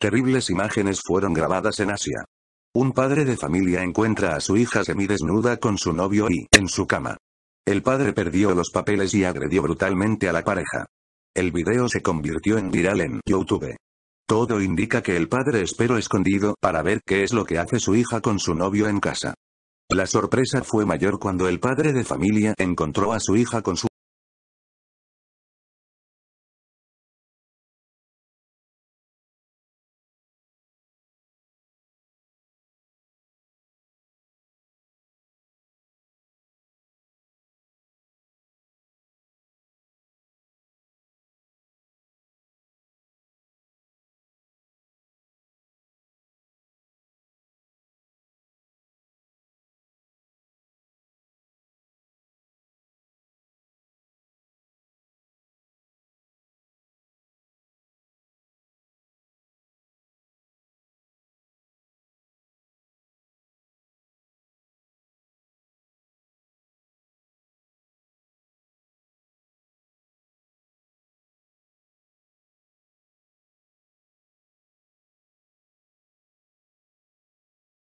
Terribles imágenes fueron grabadas en Asia. Un padre de familia encuentra a su hija semidesnuda con su novio y, en su cama. El padre perdió los papeles y agredió brutalmente a la pareja. El video se convirtió en viral en YouTube. Todo indica que el padre esperó escondido para ver qué es lo que hace su hija con su novio en casa. La sorpresa fue mayor cuando el padre de familia encontró a su hija con su